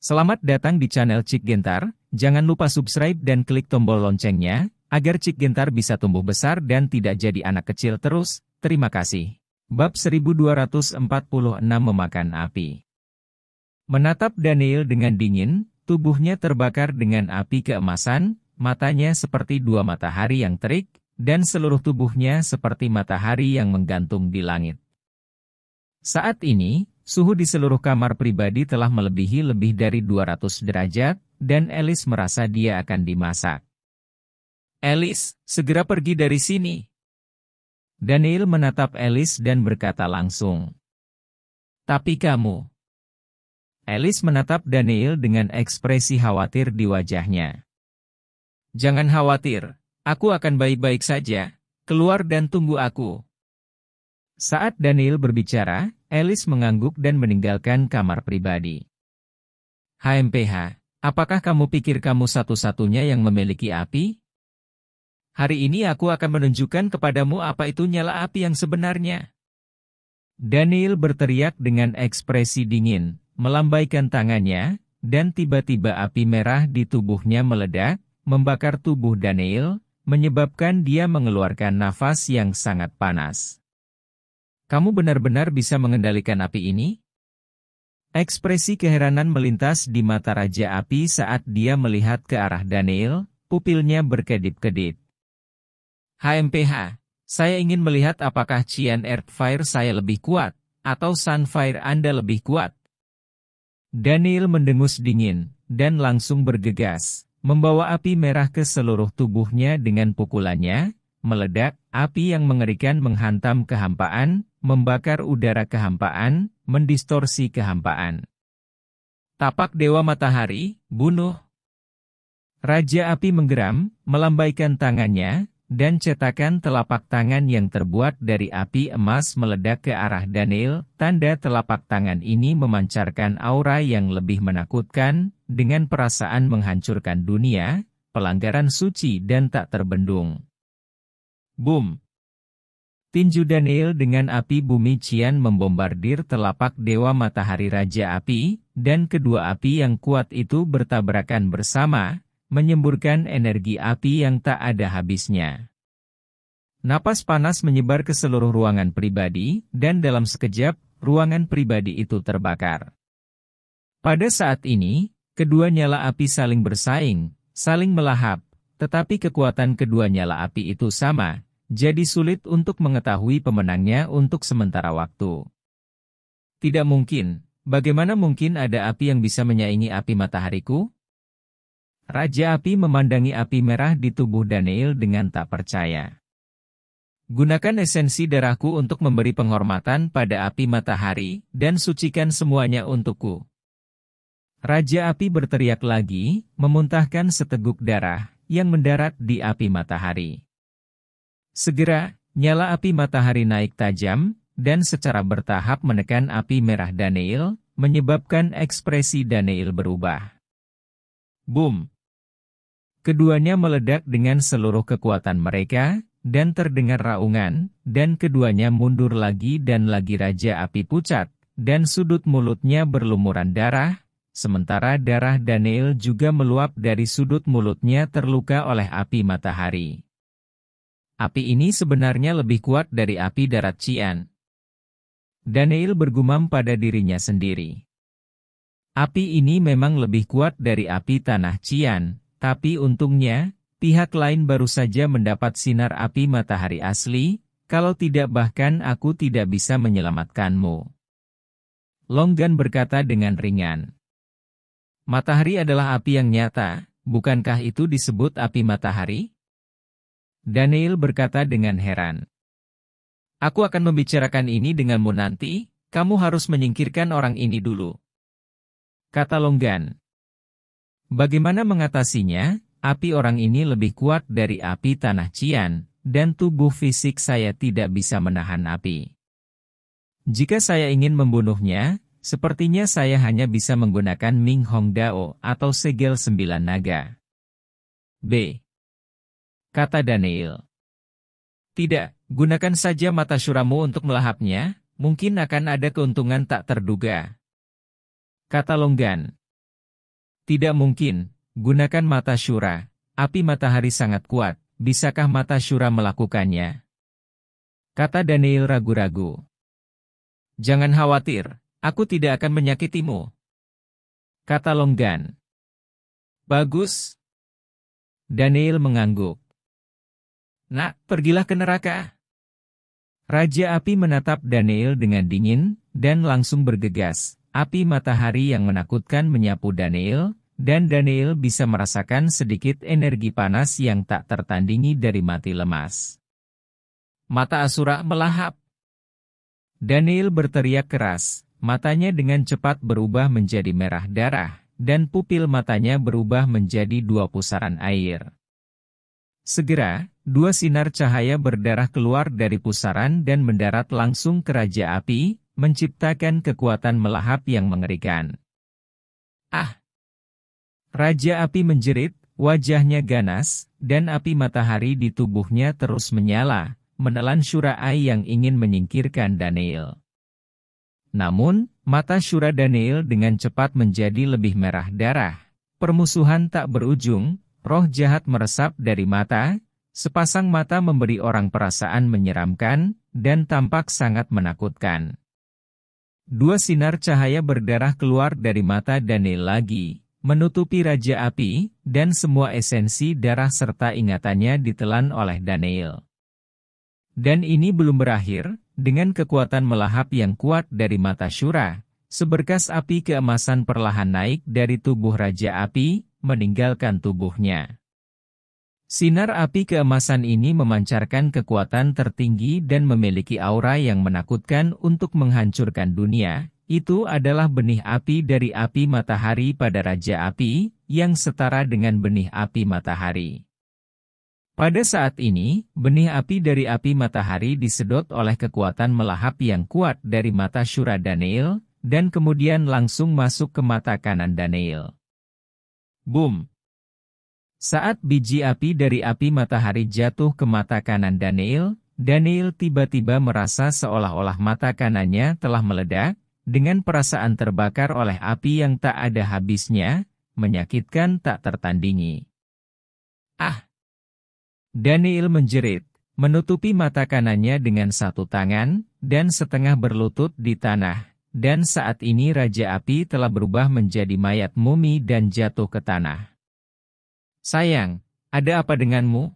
Selamat datang di channel Cik Gentar, jangan lupa subscribe dan klik tombol loncengnya, agar Cik Gentar bisa tumbuh besar dan tidak jadi anak kecil terus, terima kasih. Bab 1246 Memakan Api Menatap Daniel dengan dingin, tubuhnya terbakar dengan api keemasan, matanya seperti dua matahari yang terik, dan seluruh tubuhnya seperti matahari yang menggantung di langit. Saat ini, Suhu di seluruh kamar pribadi telah melebihi lebih dari 200 derajat, dan Alice merasa dia akan dimasak. Alice, segera pergi dari sini. Daniel menatap Alice dan berkata langsung. Tapi kamu. Alice menatap Daniel dengan ekspresi khawatir di wajahnya. Jangan khawatir, aku akan baik-baik saja. Keluar dan tunggu aku. Saat Daniel berbicara, Elis mengangguk dan meninggalkan kamar pribadi. HMPH, apakah kamu pikir kamu satu-satunya yang memiliki api? Hari ini aku akan menunjukkan kepadamu apa itu nyala api yang sebenarnya. Daniel berteriak dengan ekspresi dingin, melambaikan tangannya, dan tiba-tiba api merah di tubuhnya meledak, membakar tubuh Daniel, menyebabkan dia mengeluarkan nafas yang sangat panas. Kamu benar-benar bisa mengendalikan api ini? Ekspresi keheranan melintas di mata Raja Api saat dia melihat ke arah Daniel, pupilnya berkedip-kedip. HMPH, saya ingin melihat apakah Cian Earthfire saya lebih kuat, atau Sunfire Anda lebih kuat. Daniel mendengus dingin, dan langsung bergegas, membawa api merah ke seluruh tubuhnya dengan pukulannya, meledak, api yang mengerikan menghantam kehampaan, membakar udara kehampaan, mendistorsi kehampaan. Tapak Dewa Matahari, bunuh. Raja Api menggeram, melambaikan tangannya, dan cetakan telapak tangan yang terbuat dari api emas meledak ke arah Daniel, tanda telapak tangan ini memancarkan aura yang lebih menakutkan, dengan perasaan menghancurkan dunia, pelanggaran suci dan tak terbendung. Boom! Tinju Daniel dengan api bumi Cian membombardir telapak Dewa Matahari Raja Api, dan kedua api yang kuat itu bertabrakan bersama, menyemburkan energi api yang tak ada habisnya. Napas panas menyebar ke seluruh ruangan pribadi, dan dalam sekejap, ruangan pribadi itu terbakar. Pada saat ini, kedua nyala api saling bersaing, saling melahap, tetapi kekuatan kedua nyala api itu sama, jadi sulit untuk mengetahui pemenangnya untuk sementara waktu. Tidak mungkin, bagaimana mungkin ada api yang bisa menyaingi api matahariku? Raja api memandangi api merah di tubuh Daniel dengan tak percaya. Gunakan esensi darahku untuk memberi penghormatan pada api matahari, dan sucikan semuanya untukku. Raja api berteriak lagi, memuntahkan seteguk darah, yang mendarat di api matahari. Segera, nyala api matahari naik tajam, dan secara bertahap menekan api merah Daniel, menyebabkan ekspresi Daniel berubah. Boom! Keduanya meledak dengan seluruh kekuatan mereka, dan terdengar raungan, dan keduanya mundur lagi dan lagi Raja Api Pucat, dan sudut mulutnya berlumuran darah, sementara darah Daniel juga meluap dari sudut mulutnya terluka oleh api matahari. Api ini sebenarnya lebih kuat dari api darat Cian. Daniel bergumam pada dirinya sendiri. Api ini memang lebih kuat dari api tanah Cian, tapi untungnya, pihak lain baru saja mendapat sinar api matahari asli, kalau tidak bahkan aku tidak bisa menyelamatkanmu. Longgan berkata dengan ringan. Matahari adalah api yang nyata, bukankah itu disebut api matahari? Daniel berkata dengan heran. Aku akan membicarakan ini denganmu nanti, kamu harus menyingkirkan orang ini dulu. Kata Longgan. Bagaimana mengatasinya, api orang ini lebih kuat dari api tanah cian, dan tubuh fisik saya tidak bisa menahan api. Jika saya ingin membunuhnya, sepertinya saya hanya bisa menggunakan Ming Hong Dao atau segel sembilan naga. B kata Daniel. Tidak, gunakan saja mata suramu untuk melahapnya, mungkin akan ada keuntungan tak terduga. Kata Longgan. Tidak mungkin, gunakan mata syura, api matahari sangat kuat, bisakah mata syura melakukannya? Kata Daniel ragu-ragu. Jangan khawatir, aku tidak akan menyakitimu. Kata Longgan. Bagus. Daniel mengangguk. Nak, pergilah ke neraka. Raja api menatap Daniel dengan dingin, dan langsung bergegas. Api matahari yang menakutkan menyapu Daniel, dan Daniel bisa merasakan sedikit energi panas yang tak tertandingi dari mati lemas. Mata Asura melahap. Daniel berteriak keras, matanya dengan cepat berubah menjadi merah darah, dan pupil matanya berubah menjadi dua pusaran air. Segera, dua sinar cahaya berdarah keluar dari pusaran dan mendarat langsung ke Raja Api, menciptakan kekuatan melahap yang mengerikan. Ah! Raja Api menjerit, wajahnya ganas, dan api matahari di tubuhnya terus menyala, menelan Ai yang ingin menyingkirkan Daniel. Namun, mata Shura Daniel dengan cepat menjadi lebih merah darah. Permusuhan tak berujung, Roh jahat meresap dari mata, sepasang mata memberi orang perasaan menyeramkan, dan tampak sangat menakutkan. Dua sinar cahaya berdarah keluar dari mata Daniel lagi, menutupi Raja Api, dan semua esensi darah serta ingatannya ditelan oleh Daniel. Dan ini belum berakhir, dengan kekuatan melahap yang kuat dari mata Syura, seberkas api keemasan perlahan naik dari tubuh Raja Api, meninggalkan tubuhnya. Sinar api keemasan ini memancarkan kekuatan tertinggi dan memiliki aura yang menakutkan untuk menghancurkan dunia. Itu adalah benih api dari api matahari pada Raja Api, yang setara dengan benih api matahari. Pada saat ini, benih api dari api matahari disedot oleh kekuatan melahap yang kuat dari mata Syura Daniel, dan kemudian langsung masuk ke mata kanan Daniel. Boom! Saat biji api dari api matahari jatuh ke mata kanan Daniel, Daniel tiba-tiba merasa seolah-olah mata kanannya telah meledak, dengan perasaan terbakar oleh api yang tak ada habisnya, menyakitkan tak tertandingi. Ah! Daniel menjerit, menutupi mata kanannya dengan satu tangan, dan setengah berlutut di tanah. Dan saat ini Raja Api telah berubah menjadi mayat mumi dan jatuh ke tanah. Sayang, ada apa denganmu?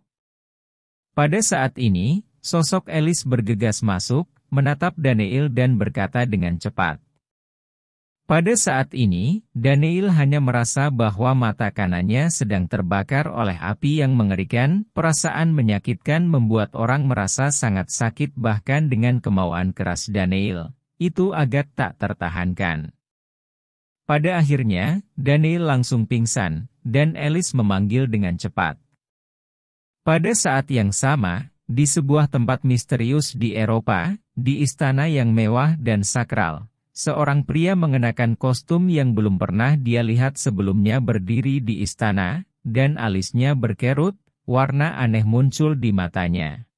Pada saat ini, sosok Elis bergegas masuk, menatap Daniel dan berkata dengan cepat. Pada saat ini, Daniel hanya merasa bahwa mata kanannya sedang terbakar oleh api yang mengerikan, perasaan menyakitkan membuat orang merasa sangat sakit bahkan dengan kemauan keras Daniel itu agak tak tertahankan. Pada akhirnya, Daniel langsung pingsan, dan Alice memanggil dengan cepat. Pada saat yang sama, di sebuah tempat misterius di Eropa, di istana yang mewah dan sakral, seorang pria mengenakan kostum yang belum pernah dia lihat sebelumnya berdiri di istana, dan alisnya berkerut, warna aneh muncul di matanya.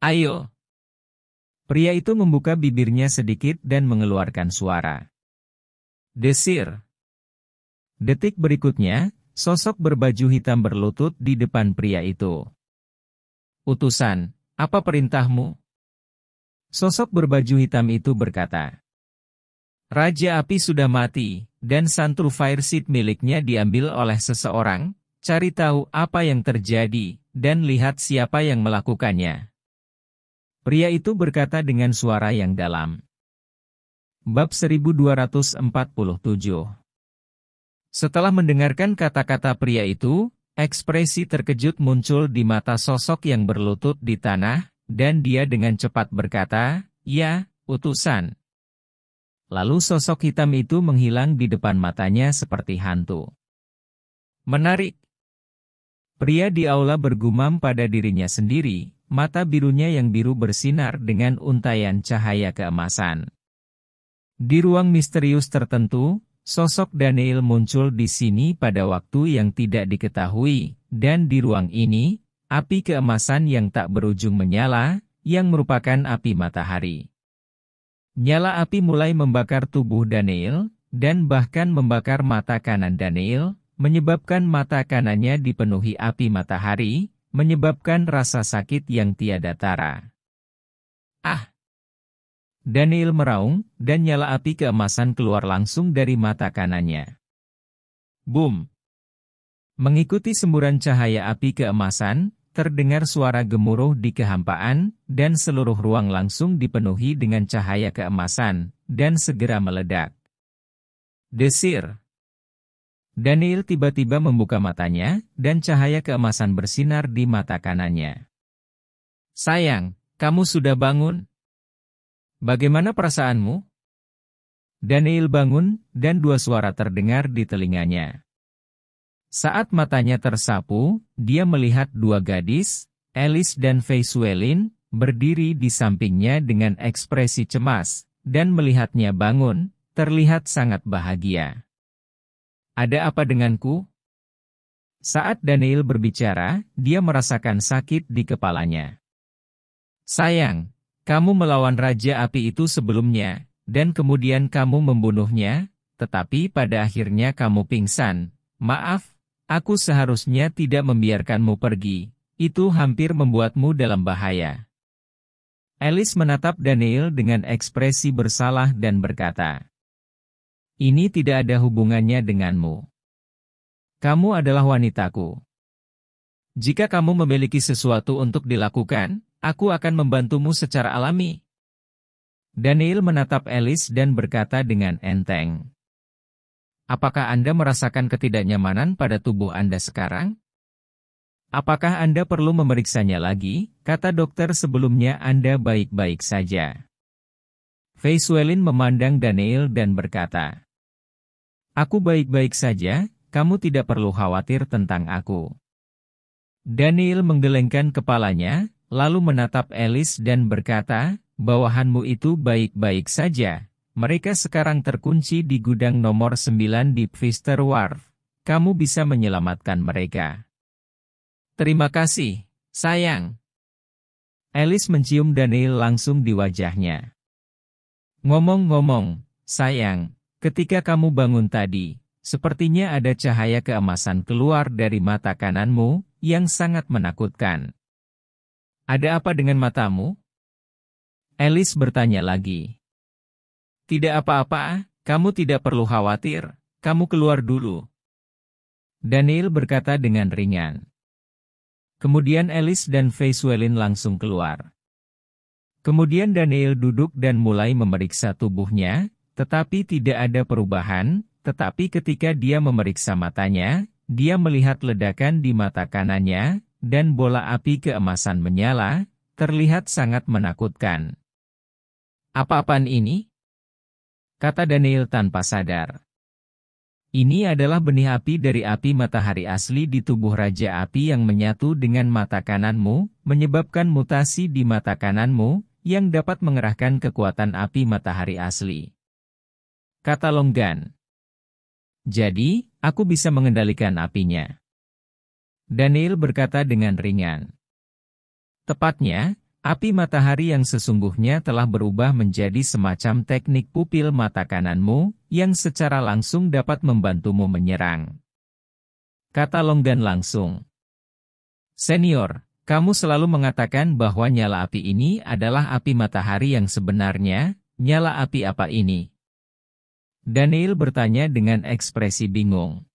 Ayo, Pria itu membuka bibirnya sedikit dan mengeluarkan suara. Desir. Detik berikutnya, sosok berbaju hitam berlutut di depan pria itu. Utusan, apa perintahmu? Sosok berbaju hitam itu berkata. Raja api sudah mati, dan santul fire seat miliknya diambil oleh seseorang, cari tahu apa yang terjadi, dan lihat siapa yang melakukannya. Pria itu berkata dengan suara yang dalam. Bab 1247 Setelah mendengarkan kata-kata pria itu, ekspresi terkejut muncul di mata sosok yang berlutut di tanah, dan dia dengan cepat berkata, Ya, utusan. Lalu sosok hitam itu menghilang di depan matanya seperti hantu. Menarik. Pria di aula bergumam pada dirinya sendiri, Mata birunya yang biru bersinar dengan untayan cahaya keemasan. Di ruang misterius tertentu, sosok Daniel muncul di sini pada waktu yang tidak diketahui, dan di ruang ini, api keemasan yang tak berujung menyala, yang merupakan api matahari. Nyala api mulai membakar tubuh Daniel, dan bahkan membakar mata kanan Daniel, menyebabkan mata kanannya dipenuhi api matahari, menyebabkan rasa sakit yang tiada tara. Ah! Daniel meraung, dan nyala api keemasan keluar langsung dari mata kanannya. Boom! Mengikuti semburan cahaya api keemasan, terdengar suara gemuruh di kehampaan, dan seluruh ruang langsung dipenuhi dengan cahaya keemasan, dan segera meledak. Desir! Daniel tiba-tiba membuka matanya, dan cahaya keemasan bersinar di mata kanannya. Sayang, kamu sudah bangun? Bagaimana perasaanmu? Daniel bangun, dan dua suara terdengar di telinganya. Saat matanya tersapu, dia melihat dua gadis, Alice dan Faisuelin, berdiri di sampingnya dengan ekspresi cemas, dan melihatnya bangun, terlihat sangat bahagia. Ada apa denganku? Saat Daniel berbicara, dia merasakan sakit di kepalanya. Sayang, kamu melawan Raja Api itu sebelumnya, dan kemudian kamu membunuhnya, tetapi pada akhirnya kamu pingsan. Maaf, aku seharusnya tidak membiarkanmu pergi. Itu hampir membuatmu dalam bahaya. Alice menatap Daniel dengan ekspresi bersalah dan berkata, ini tidak ada hubungannya denganmu. Kamu adalah wanitaku. Jika kamu memiliki sesuatu untuk dilakukan, aku akan membantumu secara alami. Daniel menatap Alice dan berkata dengan enteng. Apakah Anda merasakan ketidaknyamanan pada tubuh Anda sekarang? Apakah Anda perlu memeriksanya lagi? Kata dokter sebelumnya Anda baik-baik saja. Veisuelin memandang Daniel dan berkata, Aku baik-baik saja, kamu tidak perlu khawatir tentang aku. Daniel menggelengkan kepalanya, lalu menatap Elis dan berkata, Bawahanmu itu baik-baik saja, mereka sekarang terkunci di gudang nomor 9 di Pfister Wharf. Kamu bisa menyelamatkan mereka. Terima kasih, sayang. Alice mencium Daniel langsung di wajahnya. Ngomong-ngomong, sayang, ketika kamu bangun tadi, sepertinya ada cahaya keemasan keluar dari mata kananmu, yang sangat menakutkan. Ada apa dengan matamu? Alice bertanya lagi. Tidak apa-apa, kamu tidak perlu khawatir, kamu keluar dulu. Daniel berkata dengan ringan. Kemudian Alice dan Faye langsung keluar. Kemudian Daniel duduk dan mulai memeriksa tubuhnya, tetapi tidak ada perubahan, tetapi ketika dia memeriksa matanya, dia melihat ledakan di mata kanannya, dan bola api keemasan menyala, terlihat sangat menakutkan. Apa-apaan ini? Kata Daniel tanpa sadar. Ini adalah benih api dari api matahari asli di tubuh Raja Api yang menyatu dengan mata kananmu, menyebabkan mutasi di mata kananmu, yang dapat mengerahkan kekuatan api matahari asli. Kata Longgan. Jadi, aku bisa mengendalikan apinya. Daniel berkata dengan ringan. Tepatnya, api matahari yang sesungguhnya telah berubah menjadi semacam teknik pupil mata kananmu yang secara langsung dapat membantumu menyerang. Kata Longgan langsung. Senior, kamu selalu mengatakan bahwa nyala api ini adalah api matahari yang sebenarnya, nyala api apa ini? Daniel bertanya dengan ekspresi bingung.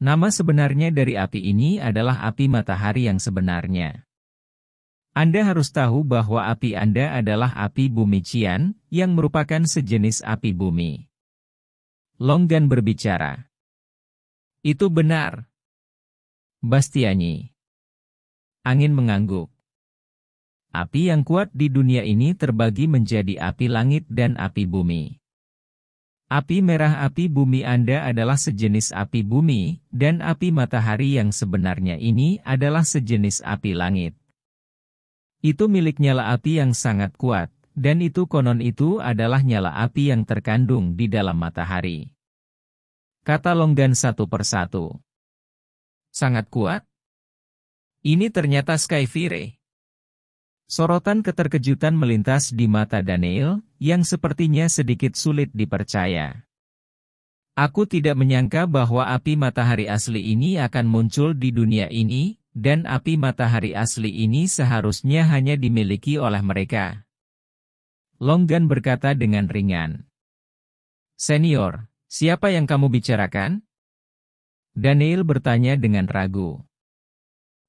Nama sebenarnya dari api ini adalah api matahari yang sebenarnya. Anda harus tahu bahwa api Anda adalah api bumi Cian, yang merupakan sejenis api bumi. Longgan berbicara. Itu benar. Bastiani. Angin mengangguk. Api yang kuat di dunia ini terbagi menjadi api langit dan api bumi. Api merah api bumi Anda adalah sejenis api bumi, dan api matahari yang sebenarnya ini adalah sejenis api langit. Itu milik nyala api yang sangat kuat, dan itu konon itu adalah nyala api yang terkandung di dalam matahari. Kata Longgan satu persatu. Sangat kuat? Ini ternyata Skyfire. Sorotan keterkejutan melintas di mata Daniel, yang sepertinya sedikit sulit dipercaya. Aku tidak menyangka bahwa api matahari asli ini akan muncul di dunia ini, dan api matahari asli ini seharusnya hanya dimiliki oleh mereka. Longgan berkata dengan ringan. Senior, siapa yang kamu bicarakan? Daniel bertanya dengan ragu.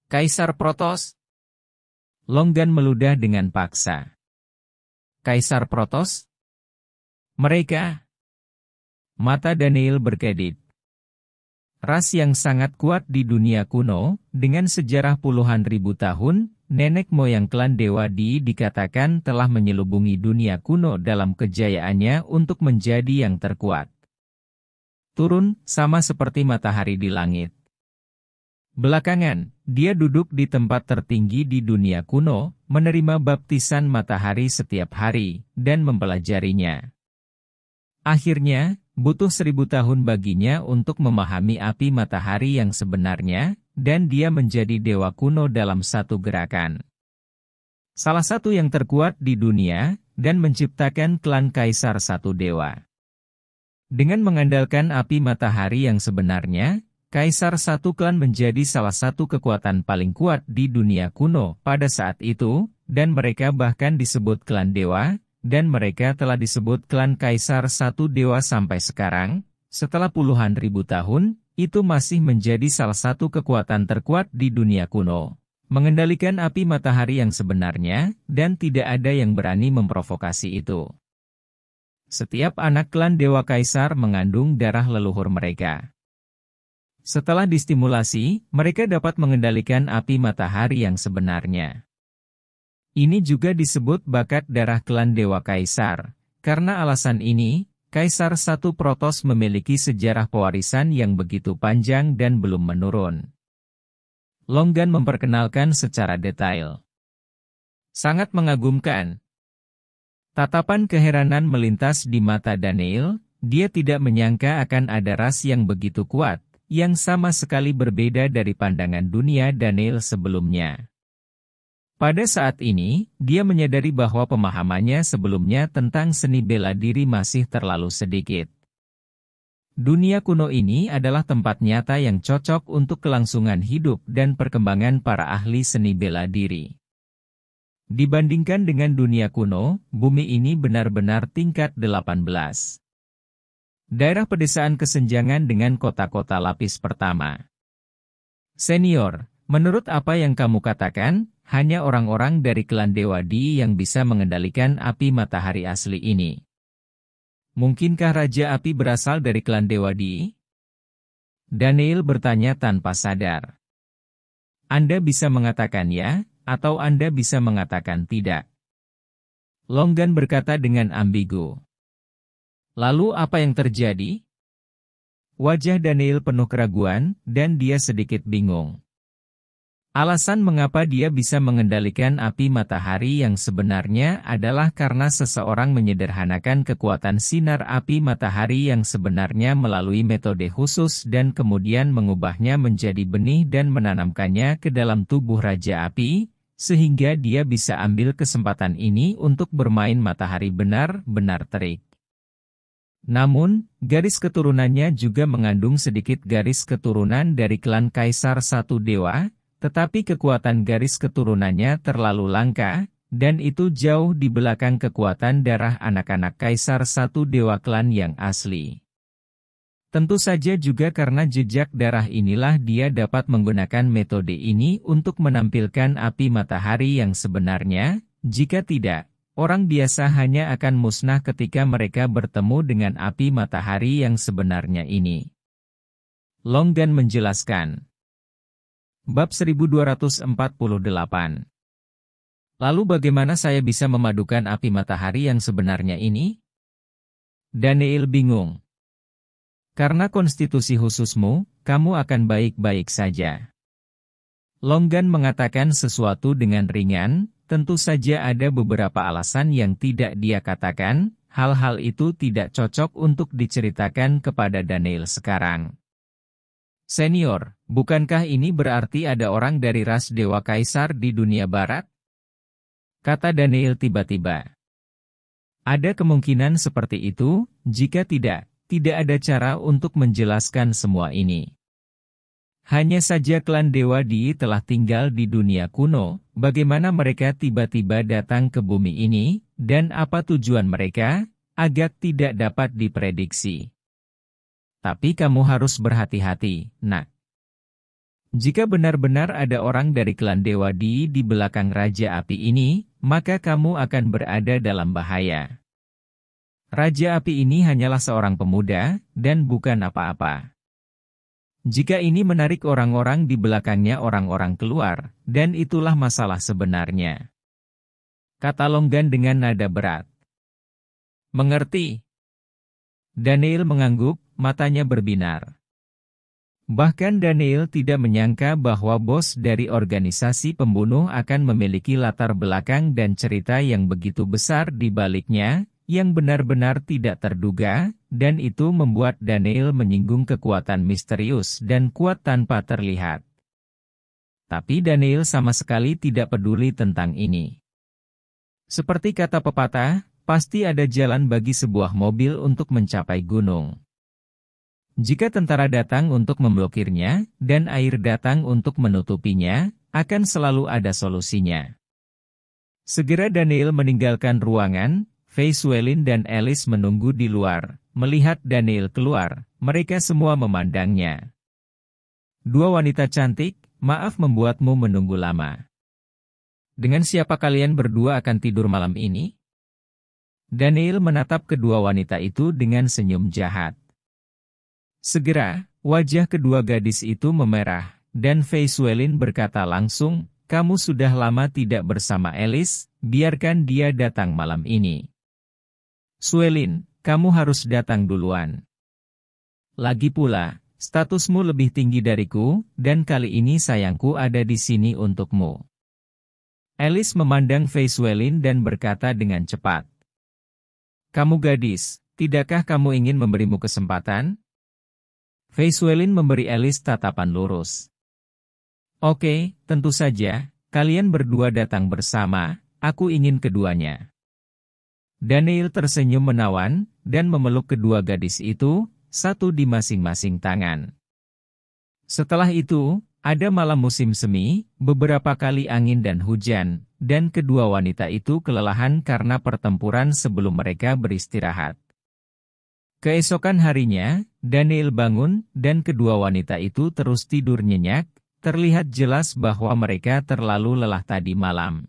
Kaisar Protos Longgan meludah dengan paksa. Kaisar Protos Mereka Mata Daniel berkedip. Ras yang sangat kuat di dunia kuno, dengan sejarah puluhan ribu tahun, nenek moyang klan Dewa Di dikatakan telah menyelubungi dunia kuno dalam kejayaannya untuk menjadi yang terkuat. Turun, sama seperti matahari di langit. Belakangan, dia duduk di tempat tertinggi di dunia kuno, menerima baptisan matahari setiap hari, dan mempelajarinya. Akhirnya, butuh seribu tahun baginya untuk memahami api matahari yang sebenarnya, dan dia menjadi dewa kuno dalam satu gerakan. Salah satu yang terkuat di dunia, dan menciptakan klan kaisar satu dewa. Dengan mengandalkan api matahari yang sebenarnya, Kaisar Satu Klan menjadi salah satu kekuatan paling kuat di dunia kuno pada saat itu, dan mereka bahkan disebut klan dewa, dan mereka telah disebut klan Kaisar Satu Dewa sampai sekarang, setelah puluhan ribu tahun, itu masih menjadi salah satu kekuatan terkuat di dunia kuno. Mengendalikan api matahari yang sebenarnya, dan tidak ada yang berani memprovokasi itu. Setiap anak klan Dewa Kaisar mengandung darah leluhur mereka. Setelah distimulasi, mereka dapat mengendalikan api matahari yang sebenarnya. Ini juga disebut bakat darah klan Dewa Kaisar. Karena alasan ini, Kaisar satu Protos memiliki sejarah pewarisan yang begitu panjang dan belum menurun. Longgan memperkenalkan secara detail. Sangat mengagumkan. Tatapan keheranan melintas di mata Daniel, dia tidak menyangka akan ada ras yang begitu kuat, yang sama sekali berbeda dari pandangan dunia Daniel sebelumnya. Pada saat ini, dia menyadari bahwa pemahamannya sebelumnya tentang seni bela diri masih terlalu sedikit. Dunia kuno ini adalah tempat nyata yang cocok untuk kelangsungan hidup dan perkembangan para ahli seni bela diri. Dibandingkan dengan dunia kuno, bumi ini benar-benar tingkat 18. Daerah pedesaan kesenjangan dengan kota-kota lapis pertama. Senior, menurut apa yang kamu katakan, hanya orang-orang dari klan Dewa Di yang bisa mengendalikan api matahari asli ini. Mungkinkah Raja Api berasal dari klan Dewa Di? Daniel bertanya tanpa sadar. Anda bisa mengatakan ya, atau Anda bisa mengatakan tidak. Longgan berkata dengan ambigu. Lalu apa yang terjadi? Wajah Daniel penuh keraguan, dan dia sedikit bingung. Alasan mengapa dia bisa mengendalikan api matahari yang sebenarnya adalah karena seseorang menyederhanakan kekuatan sinar api matahari yang sebenarnya melalui metode khusus dan kemudian mengubahnya menjadi benih dan menanamkannya ke dalam tubuh Raja Api, sehingga dia bisa ambil kesempatan ini untuk bermain matahari benar-benar terik. Namun, garis keturunannya juga mengandung sedikit garis keturunan dari klan Kaisar Satu Dewa, tetapi kekuatan garis keturunannya terlalu langka, dan itu jauh di belakang kekuatan darah anak-anak Kaisar Satu Dewa Klan yang asli. Tentu saja juga karena jejak darah inilah dia dapat menggunakan metode ini untuk menampilkan api matahari yang sebenarnya, jika tidak, Orang biasa hanya akan musnah ketika mereka bertemu dengan api matahari yang sebenarnya ini. Longgan menjelaskan. Bab 1248 Lalu bagaimana saya bisa memadukan api matahari yang sebenarnya ini? Daniel bingung. Karena konstitusi khususmu, kamu akan baik-baik saja. Longgan mengatakan sesuatu dengan ringan, Tentu saja ada beberapa alasan yang tidak dia katakan, hal-hal itu tidak cocok untuk diceritakan kepada Daniel sekarang. Senior, bukankah ini berarti ada orang dari ras Dewa Kaisar di dunia barat? Kata Daniel tiba-tiba. Ada kemungkinan seperti itu, jika tidak, tidak ada cara untuk menjelaskan semua ini. Hanya saja klan Dewa Di telah tinggal di dunia kuno, bagaimana mereka tiba-tiba datang ke bumi ini, dan apa tujuan mereka, agak tidak dapat diprediksi. Tapi kamu harus berhati-hati, nak. Jika benar-benar ada orang dari klan Dewa Di di belakang Raja Api ini, maka kamu akan berada dalam bahaya. Raja Api ini hanyalah seorang pemuda, dan bukan apa-apa. Jika ini menarik orang-orang di belakangnya orang-orang keluar, dan itulah masalah sebenarnya. Kata Longgan dengan nada berat. Mengerti? Daniel mengangguk, matanya berbinar. Bahkan Daniel tidak menyangka bahwa bos dari organisasi pembunuh akan memiliki latar belakang dan cerita yang begitu besar di baliknya, yang benar-benar tidak terduga, dan itu membuat Daniel menyinggung kekuatan misterius dan kuat tanpa terlihat. Tapi Daniel sama sekali tidak peduli tentang ini. Seperti kata pepatah, pasti ada jalan bagi sebuah mobil untuk mencapai gunung. Jika tentara datang untuk memblokirnya, dan air datang untuk menutupinya, akan selalu ada solusinya. Segera Daniel meninggalkan ruangan, Faye Suelin dan Alice menunggu di luar, Melihat Daniel keluar, mereka semua memandangnya. Dua wanita cantik, maaf membuatmu menunggu lama. Dengan siapa kalian berdua akan tidur malam ini? Daniel menatap kedua wanita itu dengan senyum jahat. Segera, wajah kedua gadis itu memerah, dan Feisuelin berkata langsung, kamu sudah lama tidak bersama Elis, biarkan dia datang malam ini. Suelin, kamu harus datang duluan. Lagi pula, statusmu lebih tinggi dariku, dan kali ini sayangku ada di sini untukmu. Alice memandang Faiswelin dan berkata dengan cepat. Kamu gadis, tidakkah kamu ingin memberimu kesempatan? Faiswelin memberi Alice tatapan lurus. Oke, tentu saja, kalian berdua datang bersama, aku ingin keduanya. Daniel tersenyum menawan, dan memeluk kedua gadis itu, satu di masing-masing tangan. Setelah itu, ada malam musim semi, beberapa kali angin dan hujan, dan kedua wanita itu kelelahan karena pertempuran sebelum mereka beristirahat. Keesokan harinya, Daniel bangun, dan kedua wanita itu terus tidur nyenyak, terlihat jelas bahwa mereka terlalu lelah tadi malam.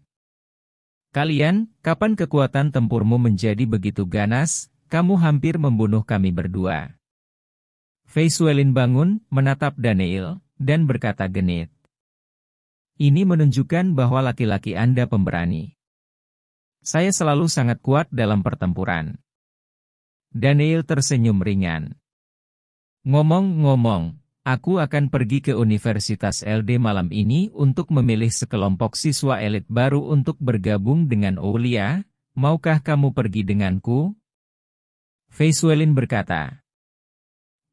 Kalian, kapan kekuatan tempurmu menjadi begitu ganas, kamu hampir membunuh kami berdua. Veisuelin bangun, menatap Daniel, dan berkata genit. Ini menunjukkan bahwa laki-laki Anda pemberani. Saya selalu sangat kuat dalam pertempuran. Daniel tersenyum ringan. Ngomong-ngomong, aku akan pergi ke Universitas LD malam ini untuk memilih sekelompok siswa elit baru untuk bergabung dengan Olia. Maukah kamu pergi denganku? Suelin berkata,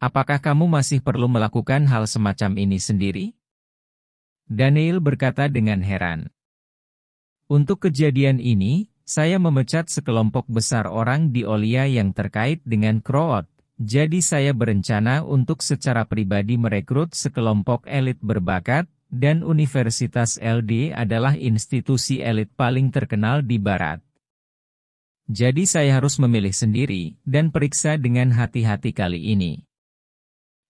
Apakah kamu masih perlu melakukan hal semacam ini sendiri? Daniel berkata dengan heran. Untuk kejadian ini, saya memecat sekelompok besar orang di Olia yang terkait dengan Kroot, jadi saya berencana untuk secara pribadi merekrut sekelompok elit berbakat, dan Universitas LD adalah institusi elit paling terkenal di Barat. Jadi saya harus memilih sendiri dan periksa dengan hati-hati kali ini.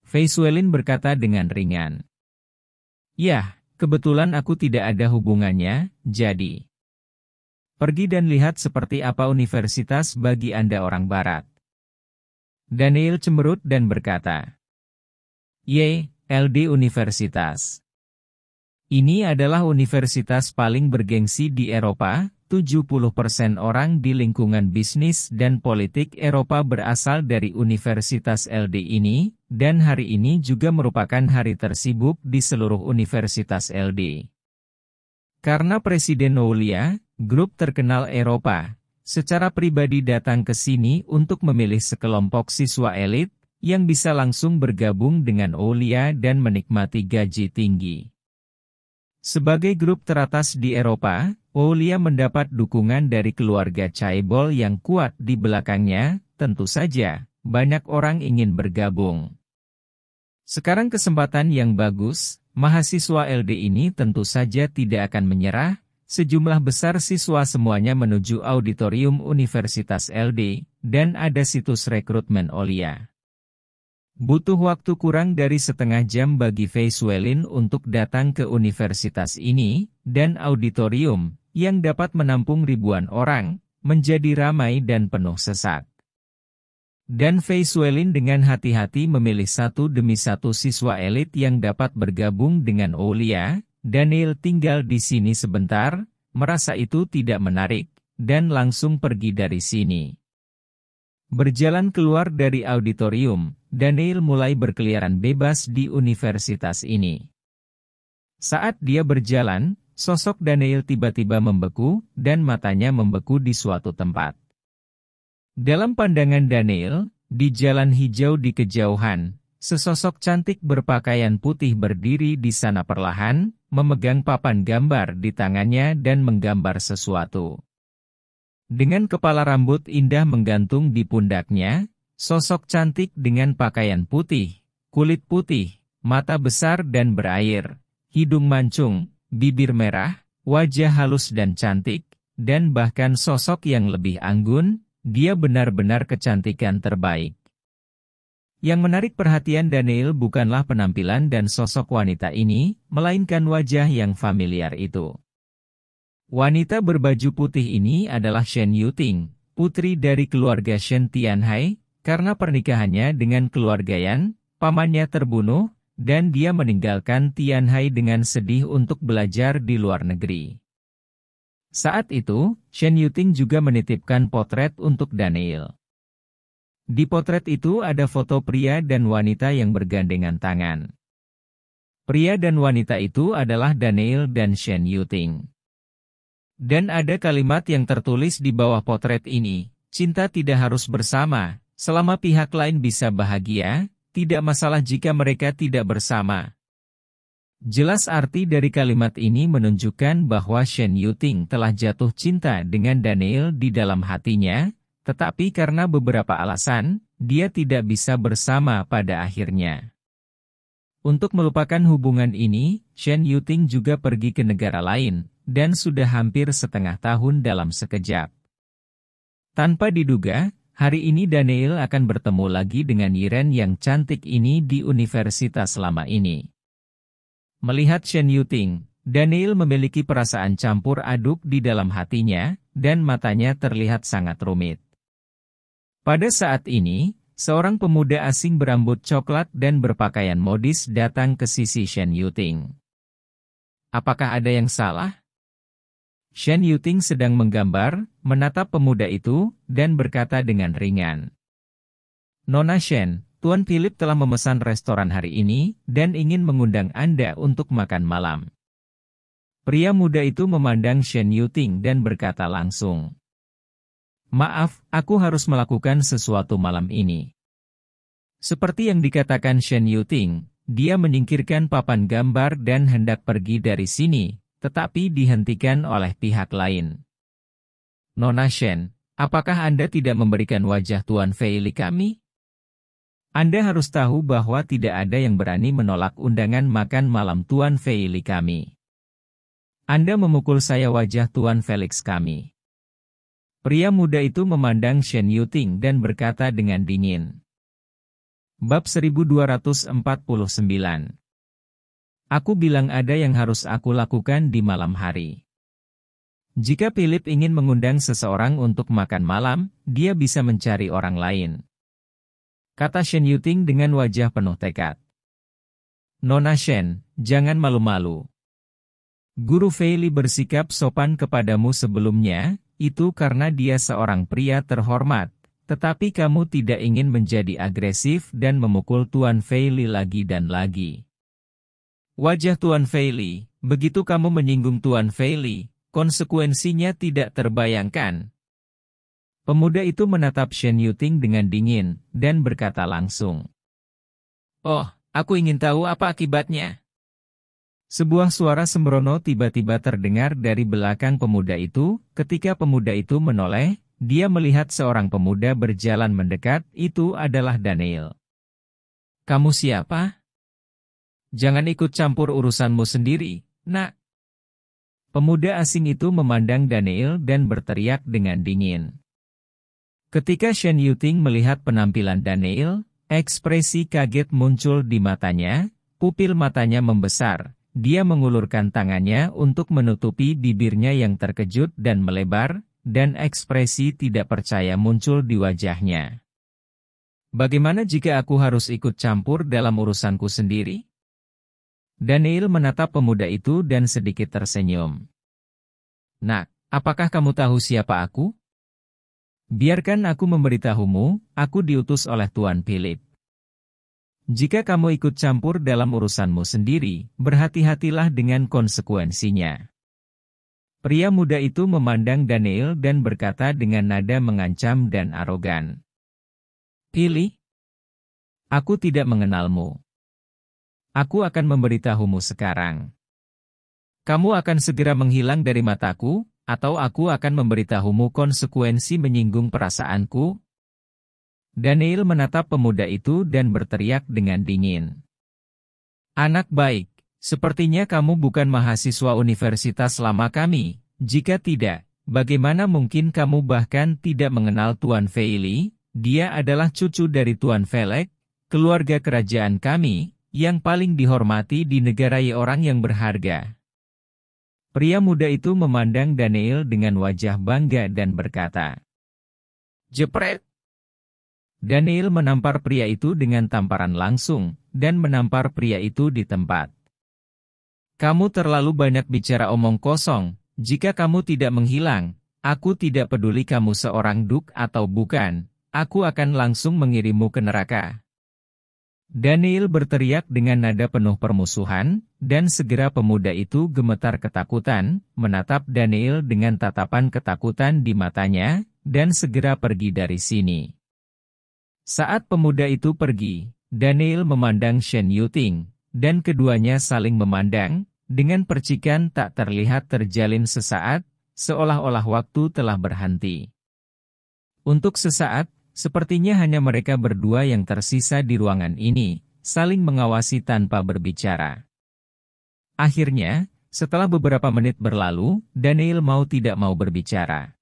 Veisuelin berkata dengan ringan. Yah, kebetulan aku tidak ada hubungannya, jadi. Pergi dan lihat seperti apa universitas bagi Anda orang barat. Daniel cemberut dan berkata. Ye, LD Universitas. Ini adalah universitas paling bergengsi di Eropa, 70% orang di lingkungan bisnis dan politik Eropa berasal dari Universitas LD ini, dan hari ini juga merupakan hari tersibuk di seluruh Universitas LD. Karena Presiden Noulia, grup terkenal Eropa, secara pribadi datang ke sini untuk memilih sekelompok siswa elit, yang bisa langsung bergabung dengan Olia dan menikmati gaji tinggi. Sebagai grup teratas di Eropa, Polia mendapat dukungan dari keluarga Caibol yang kuat di belakangnya, tentu saja, banyak orang ingin bergabung. Sekarang kesempatan yang bagus, mahasiswa LD ini tentu saja tidak akan menyerah, sejumlah besar siswa semuanya menuju auditorium Universitas LD, dan ada situs rekrutmen Olia. Butuh waktu kurang dari setengah jam bagi Suelin untuk datang ke universitas ini, dan auditorium, yang dapat menampung ribuan orang, menjadi ramai dan penuh sesak. Dan Suelin dengan hati-hati memilih satu demi satu siswa elit yang dapat bergabung dengan Olia, Daniel tinggal di sini sebentar, merasa itu tidak menarik, dan langsung pergi dari sini. Berjalan keluar dari auditorium, Daniel mulai berkeliaran bebas di universitas ini. Saat dia berjalan, sosok Daniel tiba-tiba membeku, dan matanya membeku di suatu tempat. Dalam pandangan Daniel, di jalan hijau di kejauhan, sesosok cantik berpakaian putih berdiri di sana perlahan, memegang papan gambar di tangannya dan menggambar sesuatu. Dengan kepala rambut indah menggantung di pundaknya, sosok cantik dengan pakaian putih, kulit putih, mata besar dan berair, hidung mancung, bibir merah, wajah halus dan cantik, dan bahkan sosok yang lebih anggun, dia benar-benar kecantikan terbaik. Yang menarik perhatian Daniel bukanlah penampilan dan sosok wanita ini, melainkan wajah yang familiar itu. Wanita berbaju putih ini adalah Shen Yuting, putri dari keluarga Shen Tianhai, karena pernikahannya dengan keluarga Yan, pamannya terbunuh, dan dia meninggalkan Tianhai dengan sedih untuk belajar di luar negeri. Saat itu, Shen Yuting juga menitipkan potret untuk Daniel. Di potret itu ada foto pria dan wanita yang bergandengan tangan. Pria dan wanita itu adalah Daniel dan Shen Yuting. Dan ada kalimat yang tertulis di bawah potret ini, cinta tidak harus bersama, selama pihak lain bisa bahagia, tidak masalah jika mereka tidak bersama. Jelas arti dari kalimat ini menunjukkan bahwa Shen Yuting telah jatuh cinta dengan Daniel di dalam hatinya, tetapi karena beberapa alasan, dia tidak bisa bersama pada akhirnya. Untuk melupakan hubungan ini, Shen Yuting juga pergi ke negara lain, dan sudah hampir setengah tahun dalam sekejap. Tanpa diduga, hari ini Daniel akan bertemu lagi dengan Yiren yang cantik ini di universitas selama ini. Melihat Shen Yuting, Daniel memiliki perasaan campur aduk di dalam hatinya, dan matanya terlihat sangat rumit. Pada saat ini, seorang pemuda asing berambut coklat dan berpakaian modis datang ke sisi Shen Yuting. Apakah ada yang salah? Shen Yuting sedang menggambar, menatap pemuda itu, dan berkata dengan ringan. Nona Shen, Tuan Philip telah memesan restoran hari ini, dan ingin mengundang Anda untuk makan malam. Pria muda itu memandang Shen Yuting dan berkata langsung. Maaf, aku harus melakukan sesuatu malam ini. Seperti yang dikatakan Shen Yuting, dia menyingkirkan papan gambar dan hendak pergi dari sini, tetapi dihentikan oleh pihak lain. Nona Shen, apakah Anda tidak memberikan wajah Tuan Feili kami? Anda harus tahu bahwa tidak ada yang berani menolak undangan makan malam Tuan Feili kami. Anda memukul saya wajah Tuan Felix kami. Pria muda itu memandang Shen Yuting dan berkata dengan dingin. Bab 1249 Aku bilang ada yang harus aku lakukan di malam hari. Jika Philip ingin mengundang seseorang untuk makan malam, dia bisa mencari orang lain. Kata Shen Yuting dengan wajah penuh tekad. Nona Shen, jangan malu-malu. Guru Feili bersikap sopan kepadamu sebelumnya, itu karena dia seorang pria terhormat, tetapi kamu tidak ingin menjadi agresif dan memukul Tuan Feili lagi dan lagi. Wajah Tuan Feili, begitu kamu menyinggung Tuan Feili, konsekuensinya tidak terbayangkan. Pemuda itu menatap Shen Yuting dengan dingin, dan berkata langsung. Oh, aku ingin tahu apa akibatnya. Sebuah suara sembrono tiba-tiba terdengar dari belakang pemuda itu, ketika pemuda itu menoleh, dia melihat seorang pemuda berjalan mendekat, itu adalah Daniel. Kamu siapa? Jangan ikut campur urusanmu sendiri, nak. Pemuda asing itu memandang Daniel dan berteriak dengan dingin. Ketika Shen Yuting melihat penampilan Daniel, ekspresi kaget muncul di matanya, pupil matanya membesar. Dia mengulurkan tangannya untuk menutupi bibirnya yang terkejut dan melebar, dan ekspresi tidak percaya muncul di wajahnya. Bagaimana jika aku harus ikut campur dalam urusanku sendiri? Daniel menatap pemuda itu dan sedikit tersenyum. Nak, apakah kamu tahu siapa aku? Biarkan aku memberitahumu, aku diutus oleh Tuan Philip. Jika kamu ikut campur dalam urusanmu sendiri, berhati-hatilah dengan konsekuensinya. Pria muda itu memandang Daniel dan berkata dengan nada mengancam dan arogan. Pilih. Aku tidak mengenalmu. Aku akan memberitahumu sekarang. Kamu akan segera menghilang dari mataku, atau aku akan memberitahumu konsekuensi menyinggung perasaanku? Daniel menatap pemuda itu dan berteriak dengan dingin. Anak baik, sepertinya kamu bukan mahasiswa universitas lama kami. Jika tidak, bagaimana mungkin kamu bahkan tidak mengenal Tuan Feili? Dia adalah cucu dari Tuan Felek, keluarga kerajaan kami, yang paling dihormati di negara Ye orang yang berharga. Pria muda itu memandang Daniel dengan wajah bangga dan berkata, Jepret! Daniel menampar pria itu dengan tamparan langsung, dan menampar pria itu di tempat. Kamu terlalu banyak bicara omong kosong, jika kamu tidak menghilang, aku tidak peduli kamu seorang duk atau bukan, aku akan langsung mengirimmu ke neraka. Daniel berteriak dengan nada penuh permusuhan, dan segera pemuda itu gemetar ketakutan, menatap Daniel dengan tatapan ketakutan di matanya, dan segera pergi dari sini. Saat pemuda itu pergi, Daniel memandang Shen Yuting, dan keduanya saling memandang, dengan percikan tak terlihat terjalin sesaat, seolah-olah waktu telah berhenti. Untuk sesaat, Sepertinya hanya mereka berdua yang tersisa di ruangan ini, saling mengawasi tanpa berbicara. Akhirnya, setelah beberapa menit berlalu, Daniel mau tidak mau berbicara.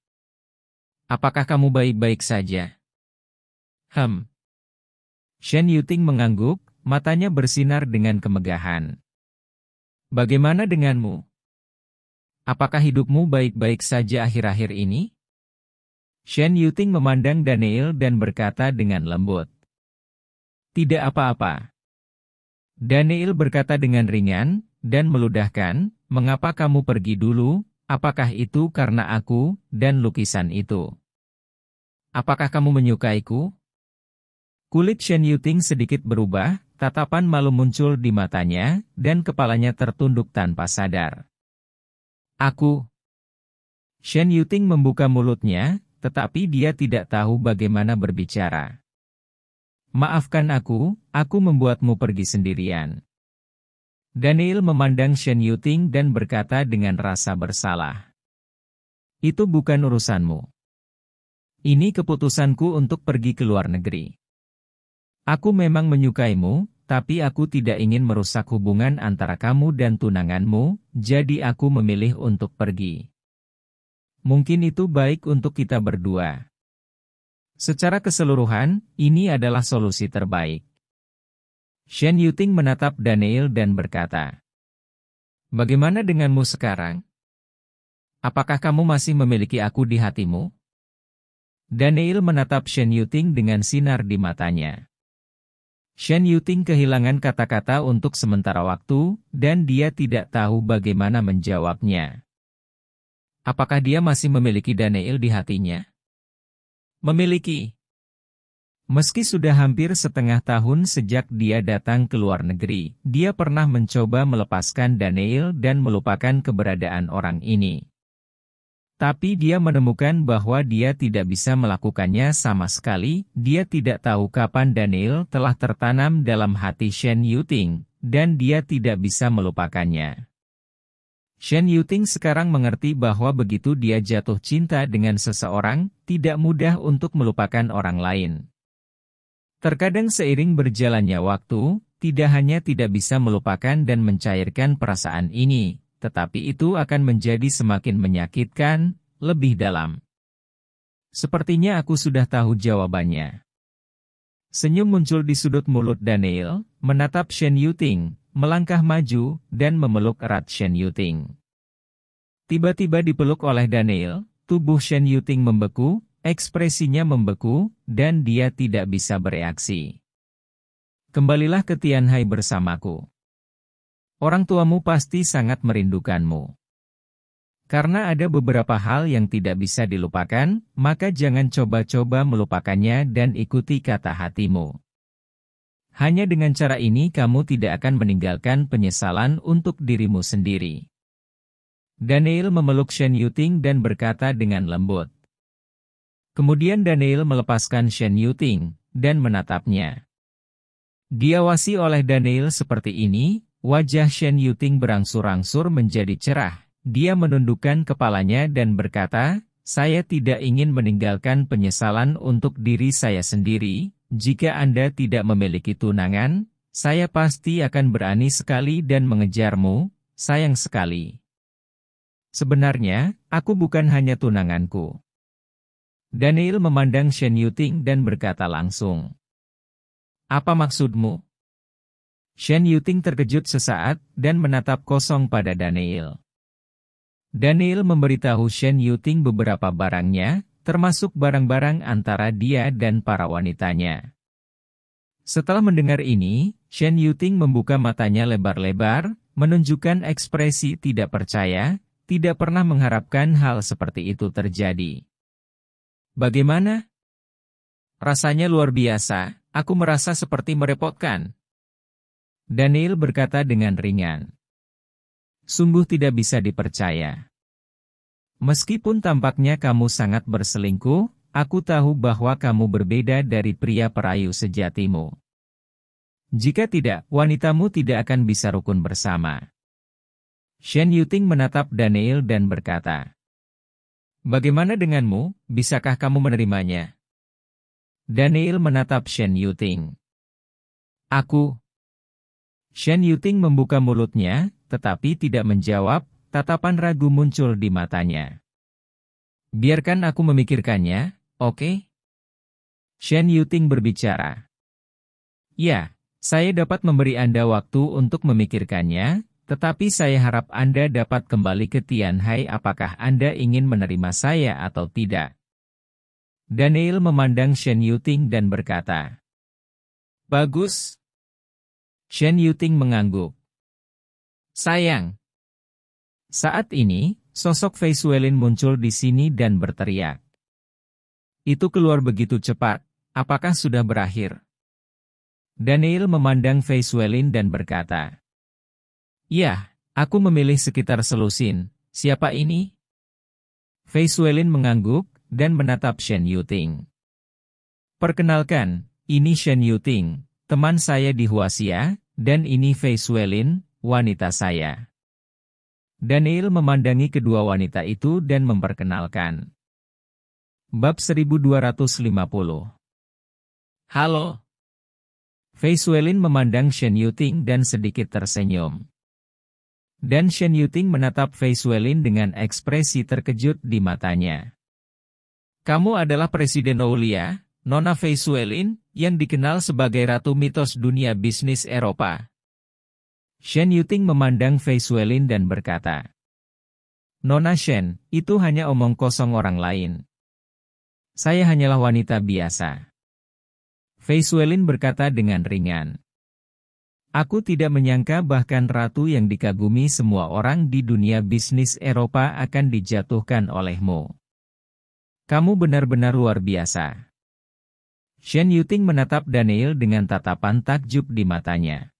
Apakah kamu baik-baik saja? Hem. Shen Yuting mengangguk, matanya bersinar dengan kemegahan. Bagaimana denganmu? Apakah hidupmu baik-baik saja akhir-akhir ini? Shen Yuting memandang Daniel dan berkata dengan lembut. Tidak apa-apa. Daniel berkata dengan ringan, dan meludahkan, mengapa kamu pergi dulu, apakah itu karena aku, dan lukisan itu? Apakah kamu menyukaiku? Kulit Shen Yuting sedikit berubah, tatapan malu muncul di matanya, dan kepalanya tertunduk tanpa sadar. Aku. Shen Yuting membuka mulutnya, tetapi dia tidak tahu bagaimana berbicara. Maafkan aku, aku membuatmu pergi sendirian. Daniel memandang Shen Yuting dan berkata dengan rasa bersalah. Itu bukan urusanmu. Ini keputusanku untuk pergi ke luar negeri. Aku memang menyukaimu, tapi aku tidak ingin merusak hubungan antara kamu dan tunanganmu, jadi aku memilih untuk pergi. Mungkin itu baik untuk kita berdua. Secara keseluruhan, ini adalah solusi terbaik. Shen Yuting menatap Daniel dan berkata, Bagaimana denganmu sekarang? Apakah kamu masih memiliki aku di hatimu? Daniel menatap Shen Yuting dengan sinar di matanya. Shen Yuting kehilangan kata-kata untuk sementara waktu, dan dia tidak tahu bagaimana menjawabnya. Apakah dia masih memiliki Daniel di hatinya? Memiliki. Meski sudah hampir setengah tahun sejak dia datang ke luar negeri, dia pernah mencoba melepaskan Daniel dan melupakan keberadaan orang ini. Tapi dia menemukan bahwa dia tidak bisa melakukannya sama sekali, dia tidak tahu kapan Daniel telah tertanam dalam hati Shen Yuting, dan dia tidak bisa melupakannya. Shen Yuting sekarang mengerti bahwa begitu dia jatuh cinta dengan seseorang, tidak mudah untuk melupakan orang lain. Terkadang seiring berjalannya waktu, tidak hanya tidak bisa melupakan dan mencairkan perasaan ini, tetapi itu akan menjadi semakin menyakitkan, lebih dalam. Sepertinya aku sudah tahu jawabannya. Senyum muncul di sudut mulut Daniel, menatap Shen Yuting, melangkah maju, dan memeluk erat Shen Yuting. Tiba-tiba dipeluk oleh Daniel, tubuh Shen Yuting membeku, ekspresinya membeku, dan dia tidak bisa bereaksi. Kembalilah ke Tianhai bersamaku. Orang tuamu pasti sangat merindukanmu. Karena ada beberapa hal yang tidak bisa dilupakan, maka jangan coba-coba melupakannya dan ikuti kata hatimu. Hanya dengan cara ini kamu tidak akan meninggalkan penyesalan untuk dirimu sendiri. Daniel memeluk Shen Yuting dan berkata dengan lembut. Kemudian Daniel melepaskan Shen Yuting dan menatapnya. Diawasi oleh Daniel seperti ini, wajah Shen Yuting berangsur-angsur menjadi cerah. Dia menundukkan kepalanya dan berkata, saya tidak ingin meninggalkan penyesalan untuk diri saya sendiri, jika Anda tidak memiliki tunangan, saya pasti akan berani sekali dan mengejarmu, sayang sekali. Sebenarnya, aku bukan hanya tunanganku. Daniel memandang Shen Yuting dan berkata langsung. Apa maksudmu? Shen Yuting terkejut sesaat dan menatap kosong pada Daniel. Daniel memberitahu Shen Yuting beberapa barangnya, termasuk barang-barang antara dia dan para wanitanya. Setelah mendengar ini, Shen Yuting membuka matanya lebar-lebar, menunjukkan ekspresi tidak percaya, tidak pernah mengharapkan hal seperti itu terjadi. Bagaimana? Rasanya luar biasa, aku merasa seperti merepotkan. Daniel berkata dengan ringan. Sungguh tidak bisa dipercaya. Meskipun tampaknya kamu sangat berselingkuh, aku tahu bahwa kamu berbeda dari pria perayu sejatimu. Jika tidak, wanitamu tidak akan bisa rukun bersama. Shen Yuting menatap Daniel dan berkata, Bagaimana denganmu, bisakah kamu menerimanya? Daniel menatap Shen Yuting. Aku. Shen Yuting membuka mulutnya, tetapi tidak menjawab, Tatapan ragu muncul di matanya. Biarkan aku memikirkannya, oke? Okay? Shen Yuting berbicara. Ya, saya dapat memberi Anda waktu untuk memikirkannya, tetapi saya harap Anda dapat kembali ke Tianhai apakah Anda ingin menerima saya atau tidak. Daniel memandang Shen Yuting dan berkata, Bagus. Shen Yuting mengangguk. Sayang, saat ini, sosok Suelin muncul di sini dan berteriak. Itu keluar begitu cepat, apakah sudah berakhir? Daniel memandang Suelin dan berkata, Yah, aku memilih sekitar Selusin, siapa ini? Suelin mengangguk dan menatap Shen Yuting. Perkenalkan, ini Shen Yuting, teman saya di Huasia, dan ini Suelin, wanita saya. Daniel memandangi kedua wanita itu dan memperkenalkan. Bab 1250 Halo. Fei Suelin memandang Shen Yuting dan sedikit tersenyum. Dan Shen Yuting menatap Fei Suelin dengan ekspresi terkejut di matanya. Kamu adalah Presiden Oulia, Nona Fei Suelin, yang dikenal sebagai Ratu Mitos Dunia Bisnis Eropa. Shen Yuting memandang Fei Suelin dan berkata, Nona Shen, itu hanya omong kosong orang lain. Saya hanyalah wanita biasa. Fei Suelin berkata dengan ringan. Aku tidak menyangka bahkan ratu yang dikagumi semua orang di dunia bisnis Eropa akan dijatuhkan olehmu. Kamu benar-benar luar biasa. Shen Yuting menatap Daniel dengan tatapan takjub di matanya.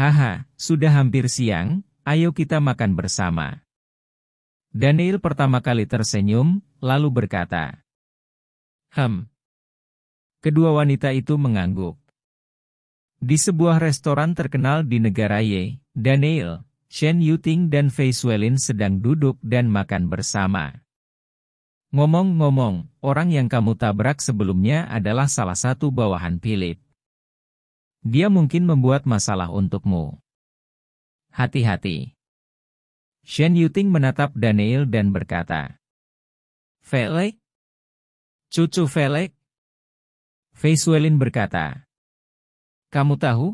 Haha, sudah hampir siang, ayo kita makan bersama. Daniel pertama kali tersenyum, lalu berkata. Hem. Kedua wanita itu mengangguk. Di sebuah restoran terkenal di negara Y, Daniel, Shen Yuting dan Fei Suelin sedang duduk dan makan bersama. Ngomong-ngomong, orang yang kamu tabrak sebelumnya adalah salah satu bawahan Philip. Dia mungkin membuat masalah untukmu. Hati-hati. Shen Yuting menatap Daniel dan berkata, Felek? Cucu Felek? Fei Suelin berkata, Kamu tahu?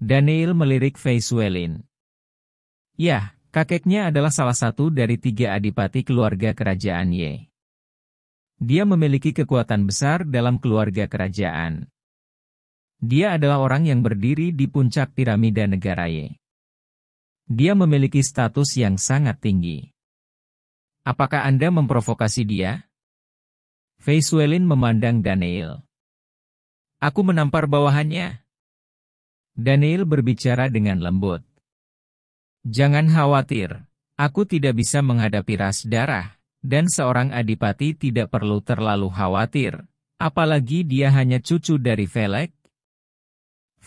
Daniel melirik Fei Suelin. Yah, kakeknya adalah salah satu dari tiga adipati keluarga kerajaan Ye. Dia memiliki kekuatan besar dalam keluarga kerajaan. Dia adalah orang yang berdiri di puncak piramida negara Ye. Dia memiliki status yang sangat tinggi. Apakah Anda memprovokasi dia? Veisuelin memandang Daniel. Aku menampar bawahannya. Daniel berbicara dengan lembut. Jangan khawatir, aku tidak bisa menghadapi ras darah, dan seorang adipati tidak perlu terlalu khawatir. Apalagi dia hanya cucu dari Velek,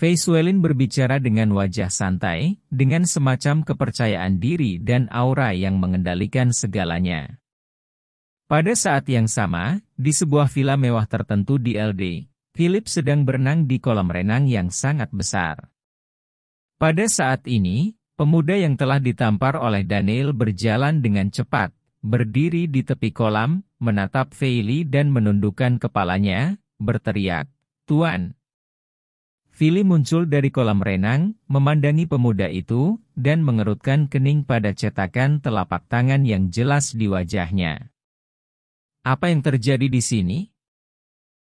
Suelin berbicara dengan wajah santai, dengan semacam kepercayaan diri dan aura yang mengendalikan segalanya. Pada saat yang sama, di sebuah villa mewah tertentu di LD, Philip sedang berenang di kolam renang yang sangat besar. Pada saat ini, pemuda yang telah ditampar oleh Daniel berjalan dengan cepat, berdiri di tepi kolam, menatap Feili dan menundukkan kepalanya, berteriak, Tuan, Vili muncul dari kolam renang, memandangi pemuda itu, dan mengerutkan kening pada cetakan telapak tangan yang jelas di wajahnya. Apa yang terjadi di sini?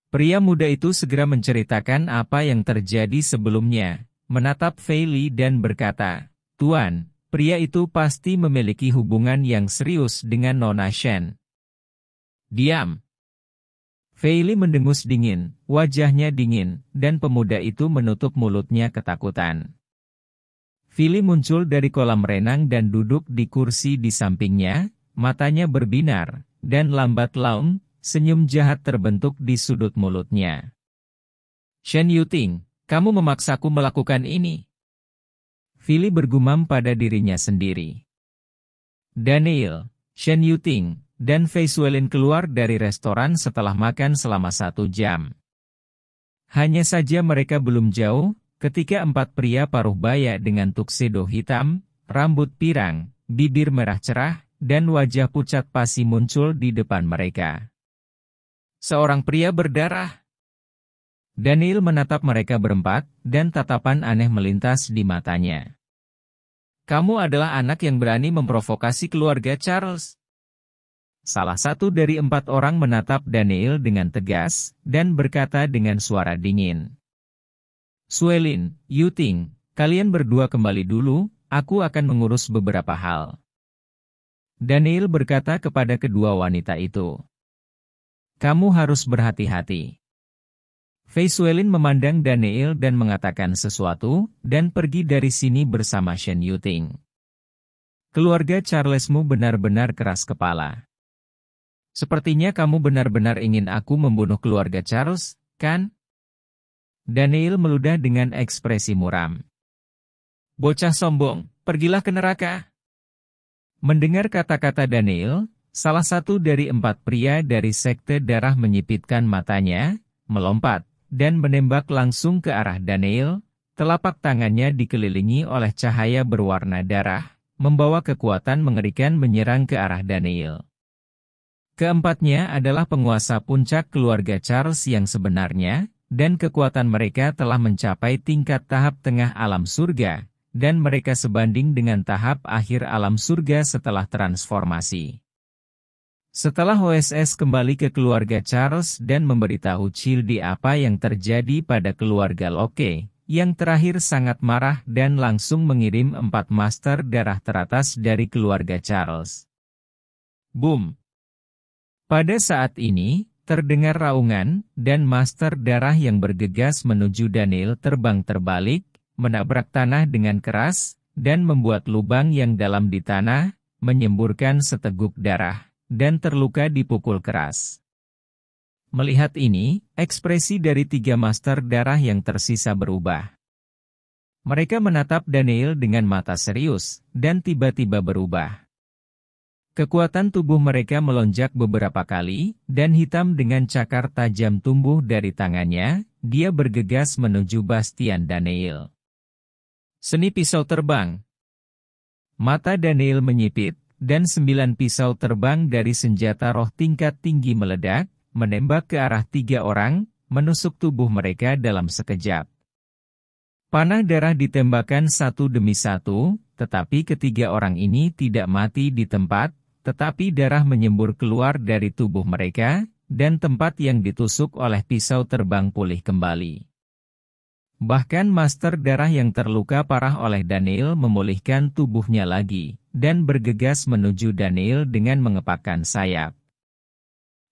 Pria muda itu segera menceritakan apa yang terjadi sebelumnya, menatap Feili dan berkata, Tuan, pria itu pasti memiliki hubungan yang serius dengan Nona Shen. Diam, Feili mendengus dingin, wajahnya dingin, dan pemuda itu menutup mulutnya ketakutan. Fili muncul dari kolam renang dan duduk di kursi di sampingnya, matanya berbinar, dan lambat laun, senyum jahat terbentuk di sudut mulutnya. Shen Yuting, kamu memaksaku melakukan ini. Fili bergumam pada dirinya sendiri. Daniel, Shen Yuting, dan Suelin keluar dari restoran setelah makan selama satu jam. Hanya saja mereka belum jauh, ketika empat pria paruh baya dengan tuxedo hitam, rambut pirang, bibir merah cerah, dan wajah pucat pasi muncul di depan mereka. Seorang pria berdarah. Daniel menatap mereka berempat, dan tatapan aneh melintas di matanya. Kamu adalah anak yang berani memprovokasi keluarga Charles. Salah satu dari empat orang menatap Daniel dengan tegas, dan berkata dengan suara dingin. Suelin, Yuting, kalian berdua kembali dulu, aku akan mengurus beberapa hal. Daniel berkata kepada kedua wanita itu. Kamu harus berhati-hati. Fei Suelin memandang Daniel dan mengatakan sesuatu, dan pergi dari sini bersama Shen Yuting. Keluarga Charlesmu benar-benar keras kepala. Sepertinya kamu benar-benar ingin aku membunuh keluarga Charles, kan? Daniel meludah dengan ekspresi muram. Bocah sombong, pergilah ke neraka. Mendengar kata-kata Daniel, salah satu dari empat pria dari sekte darah menyipitkan matanya, melompat, dan menembak langsung ke arah Daniel, telapak tangannya dikelilingi oleh cahaya berwarna darah, membawa kekuatan mengerikan menyerang ke arah Daniel. Keempatnya adalah penguasa puncak keluarga Charles yang sebenarnya, dan kekuatan mereka telah mencapai tingkat tahap tengah alam surga, dan mereka sebanding dengan tahap akhir alam surga setelah transformasi. Setelah OSS kembali ke keluarga Charles dan memberitahu Childi apa yang terjadi pada keluarga Locke, yang terakhir sangat marah dan langsung mengirim empat master darah teratas dari keluarga Charles. Boom! Pada saat ini, terdengar raungan, dan master darah yang bergegas menuju Daniel terbang terbalik, menabrak tanah dengan keras, dan membuat lubang yang dalam di tanah, menyemburkan seteguk darah, dan terluka dipukul keras. Melihat ini, ekspresi dari tiga master darah yang tersisa berubah. Mereka menatap Daniel dengan mata serius, dan tiba-tiba berubah. Kekuatan tubuh mereka melonjak beberapa kali, dan hitam dengan cakar tajam tumbuh dari tangannya, dia bergegas menuju Bastian Daniel. Seni pisau terbang. Mata Daniel menyipit, dan sembilan pisau terbang dari senjata roh tingkat tinggi meledak, menembak ke arah tiga orang, menusuk tubuh mereka dalam sekejap. Panah darah ditembakkan satu demi satu, tetapi ketiga orang ini tidak mati di tempat, tetapi darah menyembur keluar dari tubuh mereka, dan tempat yang ditusuk oleh pisau terbang pulih kembali. Bahkan master darah yang terluka parah oleh Daniel memulihkan tubuhnya lagi, dan bergegas menuju Daniel dengan mengepakkan sayap.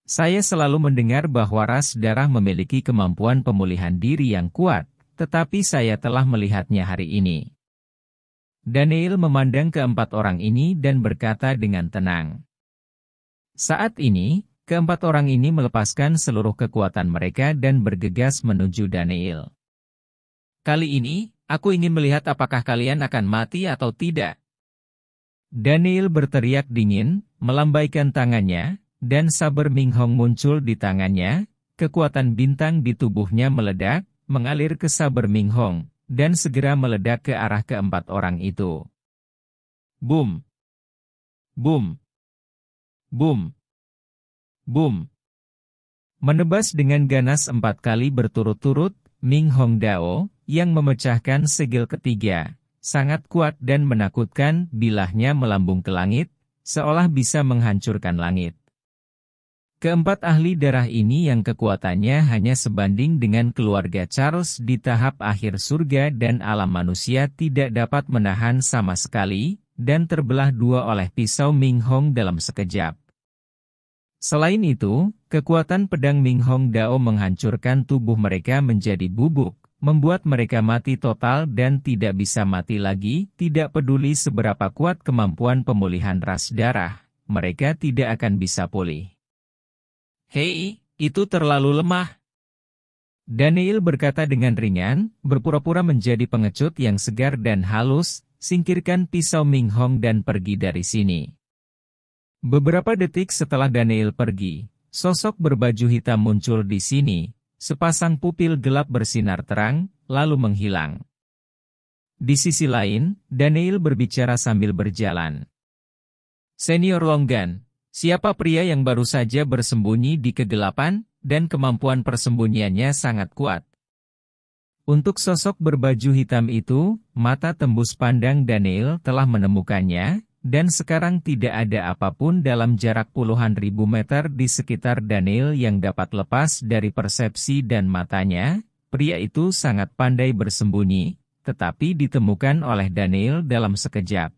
Saya selalu mendengar bahwa ras darah memiliki kemampuan pemulihan diri yang kuat, tetapi saya telah melihatnya hari ini. Daniel memandang keempat orang ini dan berkata dengan tenang. Saat ini, keempat orang ini melepaskan seluruh kekuatan mereka dan bergegas menuju Daniel. Kali ini, aku ingin melihat apakah kalian akan mati atau tidak. Daniel berteriak dingin, melambaikan tangannya, dan saber Ming Hong muncul di tangannya, kekuatan bintang di tubuhnya meledak, mengalir ke saber Ming Hong dan segera meledak ke arah keempat orang itu. Boom! Boom! Boom! Boom! Menebas dengan ganas empat kali berturut-turut, Ming Hong Dao, yang memecahkan segel ketiga, sangat kuat dan menakutkan bilahnya melambung ke langit, seolah bisa menghancurkan langit. Keempat ahli darah ini yang kekuatannya hanya sebanding dengan keluarga Charles di tahap akhir surga dan alam manusia tidak dapat menahan sama sekali, dan terbelah dua oleh pisau Ming Hong dalam sekejap. Selain itu, kekuatan pedang Ming Hong Dao menghancurkan tubuh mereka menjadi bubuk, membuat mereka mati total dan tidak bisa mati lagi, tidak peduli seberapa kuat kemampuan pemulihan ras darah, mereka tidak akan bisa pulih. Hei, itu terlalu lemah. Daniel berkata dengan ringan, berpura-pura menjadi pengecut yang segar dan halus, singkirkan pisau Ming Hong dan pergi dari sini. Beberapa detik setelah Daniel pergi, sosok berbaju hitam muncul di sini, sepasang pupil gelap bersinar terang, lalu menghilang. Di sisi lain, Daniel berbicara sambil berjalan. Senior Longgan, Siapa pria yang baru saja bersembunyi di kegelapan, dan kemampuan persembunyiannya sangat kuat. Untuk sosok berbaju hitam itu, mata tembus pandang Daniel telah menemukannya, dan sekarang tidak ada apapun dalam jarak puluhan ribu meter di sekitar Daniel yang dapat lepas dari persepsi dan matanya, pria itu sangat pandai bersembunyi, tetapi ditemukan oleh Daniel dalam sekejap.